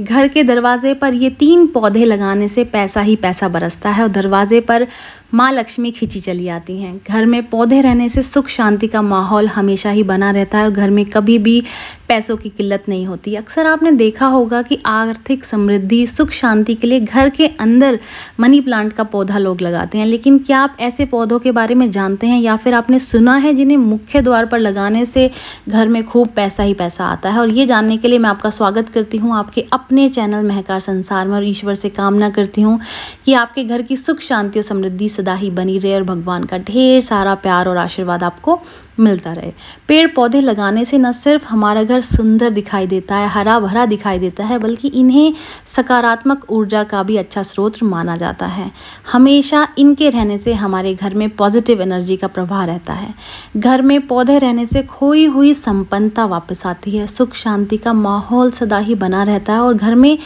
घर के दरवाजे पर ये तीन पौधे लगाने से पैसा ही पैसा बरसता है और दरवाजे पर माँ लक्ष्मी खींची चली आती हैं घर में पौधे रहने से सुख शांति का माहौल हमेशा ही बना रहता है और घर में कभी भी पैसों की किल्लत नहीं होती अक्सर आपने देखा होगा कि आर्थिक समृद्धि सुख शांति के लिए घर के अंदर मनी प्लांट का पौधा लोग लगाते हैं लेकिन क्या आप ऐसे पौधों के बारे में जानते हैं या फिर आपने सुना है जिन्हें मुख्य द्वार पर लगाने से घर में खूब पैसा ही पैसा आता है और ये जानने के लिए मैं आपका स्वागत करती हूँ आपके अपने चैनल महकार संसार में और ईश्वर से कामना करती हूँ कि आपके घर की सुख शांति और समृद्धि सदा ही बनी रहे और भगवान का ढेर सारा प्यार और आशीर्वाद आपको मिलता रहे पेड़ पौधे लगाने से न सिर्फ हमारा घर सुंदर दिखाई देता है हरा भरा दिखाई देता है बल्कि इन्हें सकारात्मक ऊर्जा का भी अच्छा स्रोत माना जाता है हमेशा इनके रहने से हमारे घर में पॉजिटिव एनर्जी का प्रभाव रहता है घर में पौधे रहने से खोई हुई संपन्नता वापस आती है सुख शांति का माहौल सदा ही बना रहता है और घर में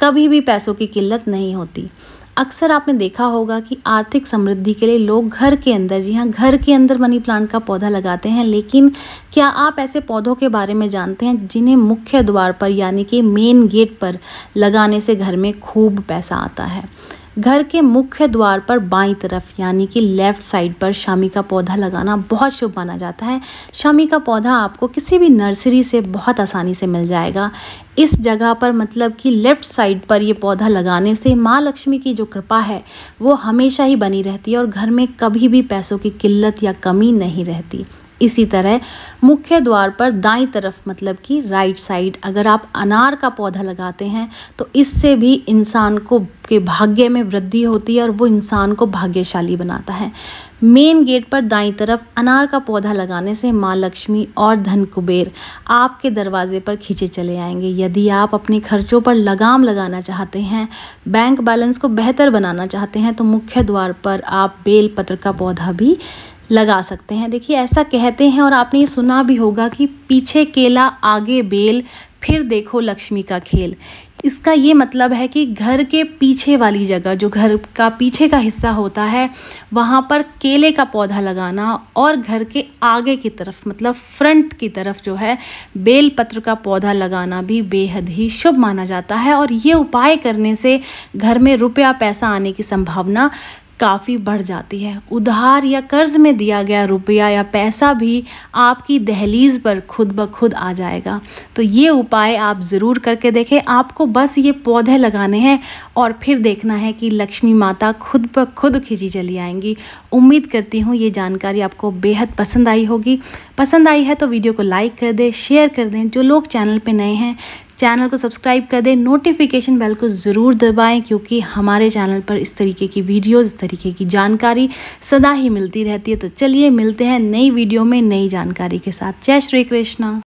कभी भी पैसों की किल्लत नहीं होती अक्सर आपने देखा होगा कि आर्थिक समृद्धि के लिए लोग घर के अंदर जी हाँ घर के अंदर मनी प्लांट का पौधा लगाते हैं लेकिन क्या आप ऐसे पौधों के बारे में जानते हैं जिन्हें मुख्य द्वार पर यानी कि मेन गेट पर लगाने से घर में खूब पैसा आता है घर के मुख्य द्वार पर बाई तरफ यानी कि लेफ्ट साइड पर शामी का पौधा लगाना बहुत शुभ माना जाता है शामी का पौधा आपको किसी भी नर्सरी से बहुत आसानी से मिल जाएगा इस जगह पर मतलब कि लेफ़्ट साइड पर ये पौधा लगाने से माँ लक्ष्मी की जो कृपा है वो हमेशा ही बनी रहती है और घर में कभी भी पैसों की किल्लत या कमी नहीं रहती इसी तरह मुख्य द्वार पर दाई तरफ मतलब कि राइट साइड अगर आप अनार का पौधा लगाते हैं तो इससे भी इंसान को के भाग्य में वृद्धि होती है और वो इंसान को भाग्यशाली बनाता है मेन गेट पर दाई तरफ अनार का पौधा लगाने से माँ लक्ष्मी और धन कुबेर आपके दरवाजे पर खींचे चले आएंगे यदि आप अपने खर्चों पर लगाम लगाना चाहते हैं बैंक बैलेंस को बेहतर बनाना चाहते हैं तो मुख्य द्वार पर आप बेल पत्र का पौधा भी लगा सकते हैं देखिए ऐसा कहते हैं और आपने ये सुना भी होगा कि पीछे केला आगे बेल फिर देखो लक्ष्मी का खेल इसका ये मतलब है कि घर के पीछे वाली जगह जो घर का पीछे का हिस्सा होता है वहाँ पर केले का पौधा लगाना और घर के आगे की तरफ मतलब फ्रंट की तरफ जो है बेलपत्र का पौधा लगाना भी बेहद ही शुभ माना जाता है और ये उपाय करने से घर में रुपया पैसा आने की संभावना काफ़ी बढ़ जाती है उधार या कर्ज में दिया गया रुपया या पैसा भी आपकी दहलीज पर खुद ब खुद आ जाएगा तो ये उपाय आप ज़रूर करके देखें आपको बस ये पौधे लगाने हैं और फिर देखना है कि लक्ष्मी माता खुद ब खुद खिंची चली आएंगी उम्मीद करती हूँ ये जानकारी आपको बेहद पसंद आई होगी पसंद आई है तो वीडियो को लाइक कर दें शेयर कर दें जो लोग चैनल पर नए हैं चैनल को सब्सक्राइब कर दें नोटिफिकेशन बेल को ज़रूर दबाएं क्योंकि हमारे चैनल पर इस तरीके की वीडियोस इस तरीके की जानकारी सदा ही मिलती रहती है तो चलिए मिलते हैं नई वीडियो में नई जानकारी के साथ जय श्री कृष्णा